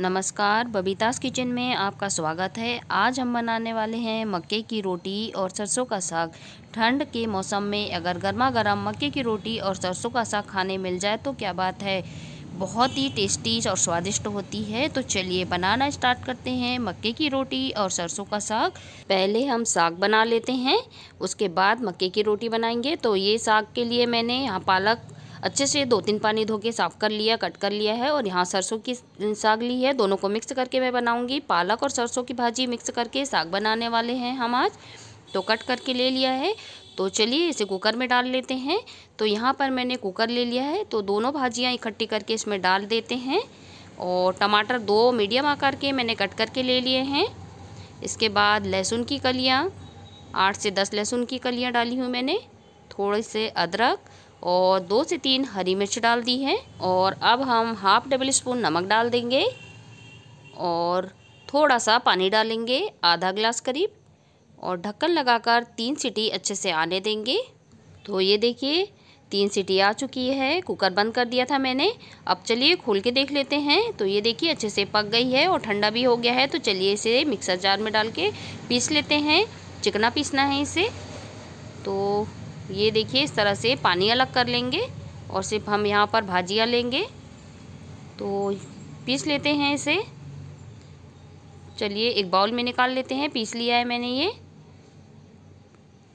नमस्कार बबीतास किचन में आपका स्वागत है आज हम बनाने वाले हैं मक्के की रोटी और सरसों का साग ठंड के मौसम में अगर गर्मा गर्म मक्के की रोटी और सरसों का साग खाने मिल जाए तो क्या बात है बहुत ही टेस्टी और स्वादिष्ट होती है तो चलिए बनाना स्टार्ट करते हैं मक्के की रोटी और सरसों का साग पहले हम साग बना लेते हैं उसके बाद मक्के की रोटी बनाएंगे तो ये साग के लिए मैंने यहाँ पालक अच्छे से दो तीन पानी धो के साफ़ कर लिया कट कर लिया है और यहाँ सरसों की साग ली है दोनों को मिक्स करके मैं बनाऊँगी पालक और सरसों की भाजी मिक्स करके साग बनाने वाले हैं हम आज तो कट करके ले लिया है तो चलिए इसे कुकर में डाल लेते हैं तो यहाँ पर मैंने कुकर ले लिया है तो दोनों भाजियाँ इकट्ठी करके इसमें डाल देते हैं और टमाटर दो मीडियम आकार के मैंने कट करके ले लिए हैं इसके बाद लहसुन की कलियाँ आठ से दस लहसुन की कलियाँ डाली हूँ मैंने थोड़े से अदरक और दो से तीन हरी मिर्च डाल दी है और अब हम हाफ टेबल स्पून नमक डाल देंगे और थोड़ा सा पानी डालेंगे आधा गिलास करीब और ढक्कन लगाकर तीन सीटी अच्छे से आने देंगे तो ये देखिए तीन सीटी आ चुकी है कुकर बंद कर दिया था मैंने अब चलिए खोल के देख लेते हैं तो ये देखिए अच्छे से पक गई है और ठंडा भी हो गया है तो चलिए इसे मिक्सर जार में डाल के पीस लेते हैं चिकना पीसना है इसे तो ये देखिए इस तरह से पानी अलग कर लेंगे और सिर्फ हम यहाँ पर भाजियाँ लेंगे तो पीस लेते हैं इसे चलिए एक बाउल में निकाल लेते हैं पीस लिया है मैंने ये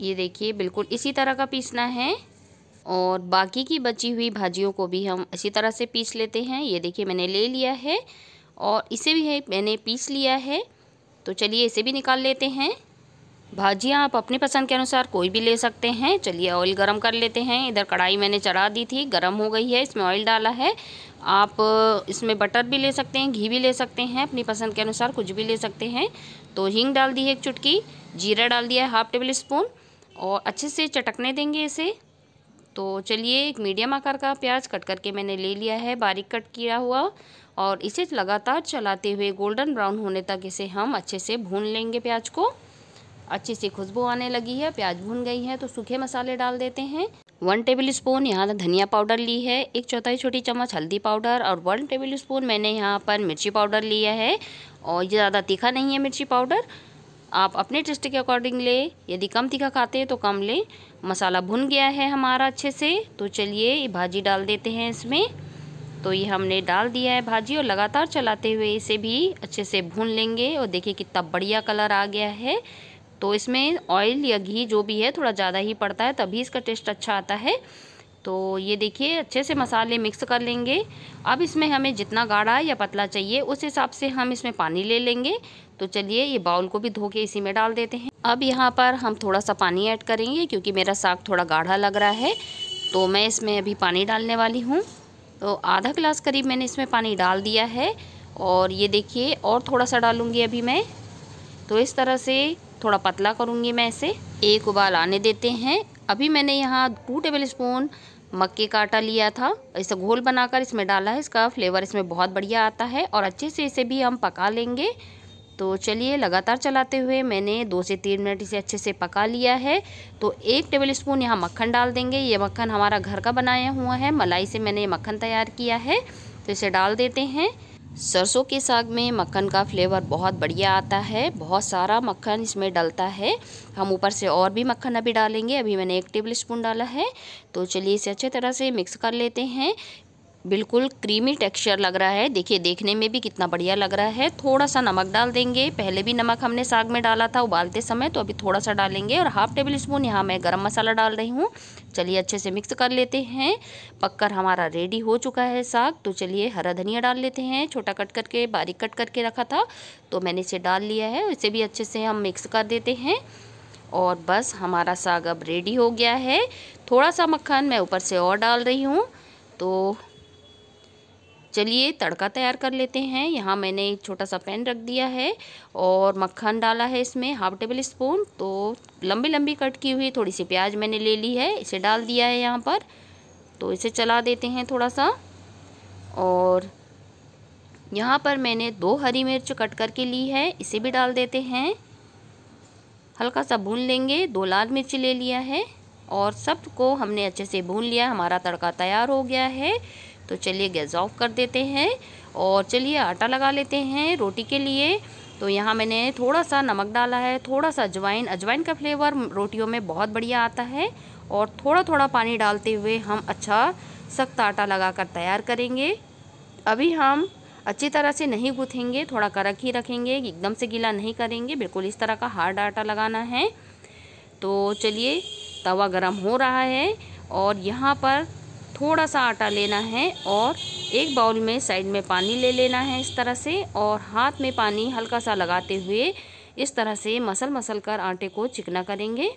ये देखिए बिल्कुल इसी तरह का पीसना है और बाकी की बची हुई भाजियों को भी हम इसी तरह से पीस लेते हैं ये देखिए मैंने ले लिया है और इसे भी है मैंने पीस लिया है तो चलिए इसे भी निकाल लेते हैं भाजियाँ आप अपनी पसंद के अनुसार कोई भी ले सकते हैं चलिए ऑयल गरम कर लेते हैं इधर कढ़ाई मैंने चढ़ा दी थी गरम हो गई है इसमें ऑयल डाला है आप इसमें बटर भी ले सकते हैं घी भी ले सकते हैं अपनी पसंद के अनुसार कुछ भी ले सकते हैं तो हींग डाल दी है एक चुटकी जीरा डाल दिया है हाफ टेबल स्पून और अच्छे से चटकने देंगे इसे तो चलिए एक मीडियम आकार का प्याज कट करके मैंने ले लिया है बारीक कट किया हुआ और इसे लगातार चलाते हुए गोल्डन ब्राउन होने तक इसे हम अच्छे से भून लेंगे प्याज को अच्छे से खुशबू आने लगी है प्याज भून गई है तो सूखे मसाले डाल देते हैं वन टेबल स्पून यहाँ धनिया पाउडर ली है एक चौथाई छोटी चम्मच हल्दी पाउडर और वन टेबल स्पून मैंने यहाँ पर मिर्ची पाउडर लिया है और ये ज़्यादा तीखा नहीं है मिर्ची पाउडर आप अपने टेस्ट के अकॉर्डिंग लें यदि कम तीखा खाते हैं तो कम लें मसाला भुन गया है हमारा अच्छे से तो चलिए ये भाजी डाल देते हैं इसमें तो ये हमने डाल दिया है भाजी और लगातार चलाते हुए इसे भी अच्छे से भून लेंगे और देखिए कितना बढ़िया कलर आ गया है तो इसमें ऑयल या घी जो भी है थोड़ा ज़्यादा ही पड़ता है तभी इसका टेस्ट अच्छा आता है तो ये देखिए अच्छे से मसाले मिक्स कर लेंगे अब इसमें हमें जितना गाढ़ा या पतला चाहिए उस हिसाब से हम इसमें पानी ले लेंगे तो चलिए ये बाउल को भी धो के इसी में डाल देते हैं अब यहाँ पर हम थोड़ा सा पानी ऐड करेंगे क्योंकि मेरा साग थोड़ा गाढ़ा लग रहा है तो मैं इसमें अभी पानी डालने वाली हूँ तो आधा गिलास करीब मैंने इसमें पानी डाल दिया है और ये देखिए और थोड़ा सा डालूँगी अभी मैं तो इस तरह से थोड़ा पतला करूँगी मैं इसे एक उबाल आने देते हैं अभी मैंने यहाँ टू टेबल स्पून मक्के का आटा लिया था इसे घोल बनाकर इसमें डाला है इसका फ्लेवर इसमें बहुत बढ़िया आता है और अच्छे से इसे भी हम पका लेंगे तो चलिए लगातार चलाते हुए मैंने दो से तीन मिनट इसे अच्छे से पका लिया है तो एक टेबल स्पून यहाँ मक्खन डाल देंगे ये मक्खन हमारा घर का बनाया हुआ है मलाई से मैंने ये मक्खन तैयार किया है तो इसे डाल देते हैं सरसों के साग में मक्खन का फ्लेवर बहुत बढ़िया आता है बहुत सारा मक्खन इसमें डलता है हम ऊपर से और भी मक्खन अभी डालेंगे अभी मैंने एक टेबल स्पून डाला है तो चलिए इसे अच्छे तरह से मिक्स कर लेते हैं बिल्कुल क्रीमी टेक्सचर लग रहा है देखिए देखने में भी कितना बढ़िया लग रहा है थोड़ा सा नमक डाल देंगे पहले भी नमक हमने साग में डाला था उबालते समय तो अभी थोड़ा सा डालेंगे और हाफ टेबल स्पून यहाँ मैं गरम मसाला डाल रही हूँ चलिए अच्छे से मिक्स कर लेते हैं पककर हमारा रेडी हो चुका है साग तो चलिए हरा धनिया डाल लेते हैं छोटा कट करके बारीक कट करके रखा था तो मैंने इसे डाल लिया है इसे भी अच्छे से हम मिक्स कर देते हैं और बस हमारा साग अब रेडी हो गया है थोड़ा सा मक्खन मैं ऊपर से और डाल रही हूँ तो चलिए तड़का तैयार कर लेते हैं यहाँ मैंने एक छोटा सा पैन रख दिया है और मक्खन डाला है इसमें हाफ टेबल स्पून तो लंबी लंबी कट की हुई थोड़ी सी प्याज मैंने ले ली है इसे डाल दिया है यहाँ पर तो इसे चला देते हैं थोड़ा सा और यहाँ पर मैंने दो हरी मिर्च कट करके ली है इसे भी डाल देते हैं हल्का सा भून लेंगे दो लाल मिर्च ले लिया है और सब को हमने अच्छे से भून लिया हमारा तड़का तैयार हो गया है तो चलिए गैस ऑफ कर देते हैं और चलिए आटा लगा लेते हैं रोटी के लिए तो यहाँ मैंने थोड़ा सा नमक डाला है थोड़ा सा अजवाइन अजवाइन का फ्लेवर रोटियों में बहुत बढ़िया आता है और थोड़ा थोड़ा पानी डालते हुए हम अच्छा सख्त आटा लगा कर तैयार करेंगे अभी हम अच्छी तरह से नहीं गूँथेंगे थोड़ा करक ही रखेंगे एकदम से गीला नहीं करेंगे बिल्कुल इस तरह का हार्ड आटा लगाना है तो चलिए तवा गरम हो रहा है और यहाँ पर थोड़ा सा आटा लेना है और एक बाउल में साइड में पानी ले लेना है इस तरह से और हाथ में पानी हल्का सा लगाते हुए इस तरह से मसल मसल कर आटे को चिकना करेंगे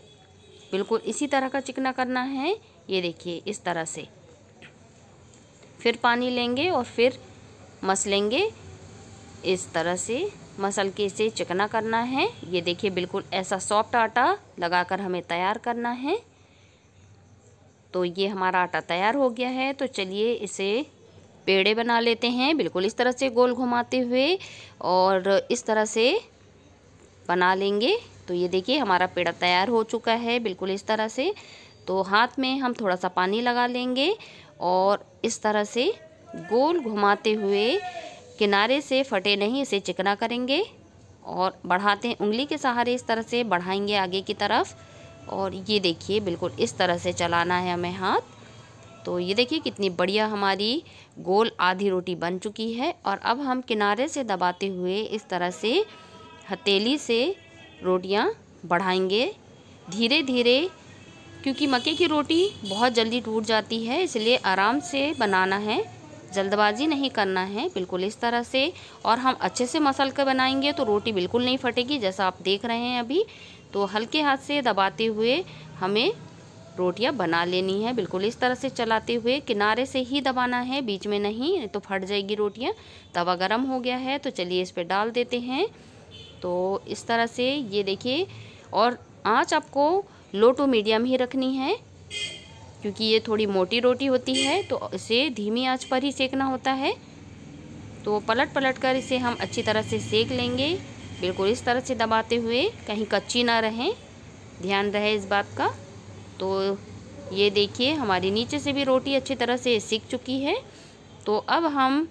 बिल्कुल इसी तरह का चिकना करना है ये देखिए इस तरह से फिर पानी लेंगे और फिर मसलेंगे इस तरह से मसल के इसे चिकना करना है ये देखिए बिल्कुल ऐसा सॉफ्ट आटा लगाकर हमें तैयार करना है तो ये हमारा आटा तैयार हो गया है तो चलिए इसे पेड़े बना लेते हैं बिल्कुल इस तरह से गोल घुमाते हुए और इस तरह से बना लेंगे तो ये देखिए हमारा पेड़ा तैयार हो चुका है बिल्कुल इस तरह से तो हाथ में हम थोड़ा सा पानी लगा लेंगे और इस तरह से गोल घुमाते हुए किनारे से फटे नहीं इसे चिकना करेंगे और बढ़ाते हैं उंगली के सहारे इस तरह से बढ़ाएंगे आगे की तरफ और ये देखिए बिल्कुल इस तरह से चलाना है हमें हाथ तो ये देखिए कितनी बढ़िया हमारी गोल आधी रोटी बन चुकी है और अब हम किनारे से दबाते हुए इस तरह से हथेली से रोटियां बढ़ाएंगे धीरे धीरे क्योंकि मक्के की रोटी बहुत जल्दी टूट जाती है इसलिए आराम से बनाना है जल्दबाजी नहीं करना है बिल्कुल इस तरह से और हम अच्छे से मसल कर बनाएंगे तो रोटी बिल्कुल नहीं फटेगी जैसा आप देख रहे हैं अभी तो हल्के हाथ से दबाते हुए हमें रोटियां बना लेनी है बिल्कुल इस तरह से चलाते हुए किनारे से ही दबाना है बीच में नहीं तो फट जाएगी रोटियां तवा गर्म हो गया है तो चलिए इस पर डाल देते हैं तो इस तरह से ये देखिए और आँच आपको लो टू मीडियम ही रखनी है क्योंकि ये थोड़ी मोटी रोटी होती है तो इसे धीमी आँच पर ही सेकना होता है तो पलट पलट कर इसे हम अच्छी तरह से सेक लेंगे बिल्कुल इस तरह से दबाते हुए कहीं कच्ची ना रहें ध्यान रहे इस बात का तो ये देखिए हमारी नीचे से भी रोटी अच्छी तरह से सीख चुकी है तो अब हम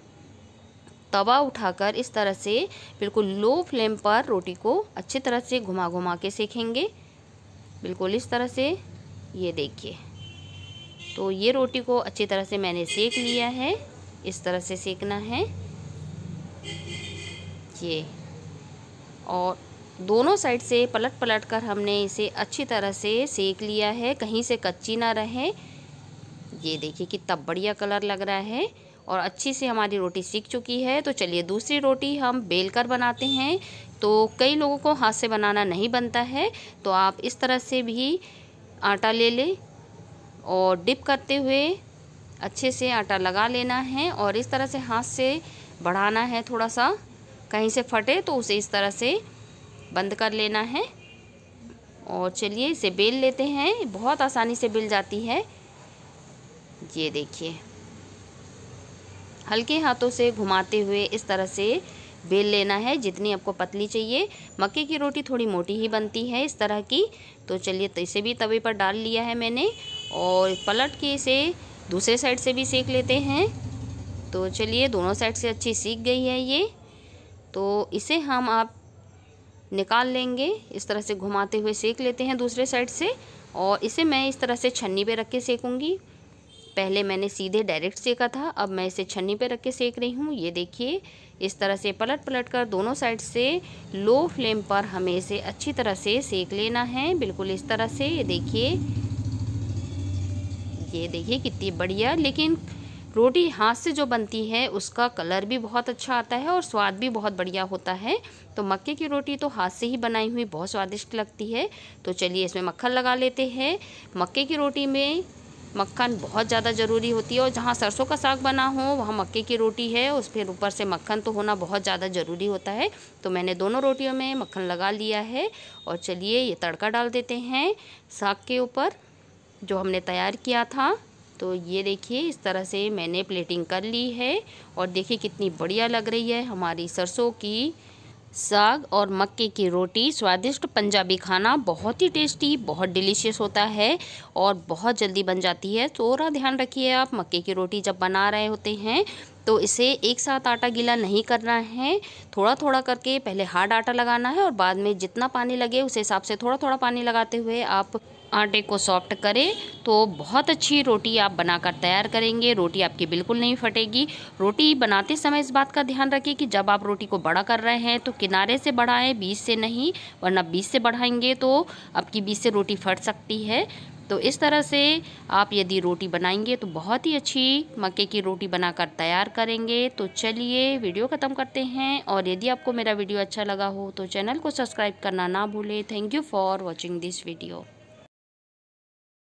तवा उठाकर इस तरह से बिल्कुल लो फ्लेम पर रोटी को अच्छी तरह से घुमा घुमा के सेकेंगे बिल्कुल इस तरह से ये देखिए तो ये रोटी को अच्छी तरह से मैंने सेक लिया है इस तरह से सेकना है ये और दोनों साइड से पलट पलट कर हमने इसे अच्छी तरह से सेक लिया है कहीं से कच्ची ना रहे ये देखिए कितना बढ़िया कलर लग रहा है और अच्छी से हमारी रोटी सीख चुकी है तो चलिए दूसरी रोटी हम बेल कर बनाते हैं तो कई लोगों को हाथ से बनाना नहीं बनता है तो आप इस तरह से भी आटा ले लें और डिप करते हुए अच्छे से आटा लगा लेना है और इस तरह से हाथ से बढ़ाना है थोड़ा सा कहीं से फटे तो उसे इस तरह से बंद कर लेना है और चलिए इसे बेल लेते हैं बहुत आसानी से बेल जाती है ये देखिए हल्के हाथों से घुमाते हुए इस तरह से बेल लेना है जितनी आपको पतली चाहिए मक्के की रोटी थोड़ी मोटी ही बनती है इस तरह की तो चलिए तो इसे भी तवे पर डाल लिया है मैंने और पलट के इसे दूसरे साइड से भी सेक लेते हैं तो चलिए दोनों साइड से अच्छी सीख गई है ये तो इसे हम आप निकाल लेंगे इस तरह से घुमाते हुए सेक लेते हैं दूसरे साइड से और इसे मैं इस तरह से छन्नी पे रख के सेकूँगी पहले मैंने सीधे डायरेक्ट सेका था अब मैं इसे छन्नी पे रख के सेक रही हूँ ये देखिए इस तरह से पलट पलट कर दोनों साइड से लो फ्लेम पर हमें इसे अच्छी तरह से सेक लेना है बिल्कुल इस तरह से ये देखिए ये देखिए कितनी बढ़िया लेकिन रोटी हाथ से जो बनती है उसका कलर भी बहुत अच्छा आता है और स्वाद भी बहुत बढ़िया होता है तो मक्के की रोटी तो हाथ से ही बनाई हुई बहुत स्वादिष्ट लगती है तो चलिए इसमें मक्खन लगा लेते हैं मक्के की रोटी में मक्खन बहुत ज़्यादा ज़रूरी होती है और जहाँ सरसों का साग बना हो वहाँ मक्के की रोटी है उस फिर ऊपर से मक्खन तो होना बहुत ज़्यादा ज़रूरी होता है तो मैंने दोनों रोटियों में मक्खन लगा लिया है और चलिए ये तड़का डाल देते हैं साग के ऊपर जो हमने तैयार किया था तो ये देखिए इस तरह से मैंने प्लेटिंग कर ली है और देखिए कितनी बढ़िया लग रही है हमारी सरसों की साग और मक्के की रोटी स्वादिष्ट पंजाबी खाना बहुत ही टेस्टी बहुत डिलीशियस होता है और बहुत जल्दी बन जाती है थोड़ा ध्यान रखिए आप मक्के की रोटी जब बना रहे होते हैं तो इसे एक साथ आटा गीला नहीं करना है थोड़ा थोड़ा करके पहले हार्ड आटा लगाना है और बाद में जितना पानी लगे उस हिसाब से थोड़ा थोड़ा पानी लगाते हुए आप आटे को सॉफ्ट करें तो बहुत अच्छी रोटी आप बनाकर तैयार करेंगे रोटी आपकी बिल्कुल नहीं फटेगी रोटी बनाते समय इस बात का ध्यान रखें कि जब आप रोटी को बड़ा कर रहे हैं तो किनारे से बढ़ाएं बीच से नहीं वरना बीच से बढ़ाएंगे तो आपकी बीच से रोटी फट सकती है तो इस तरह से आप यदि रोटी बनाएंगे तो बहुत ही अच्छी मक्के की रोटी बनाकर तैयार करेंगे तो चलिए वीडियो ख़त्म करते हैं और यदि आपको मेरा वीडियो अच्छा लगा हो तो चैनल को सब्सक्राइब करना ना भूलें thank you for watching this video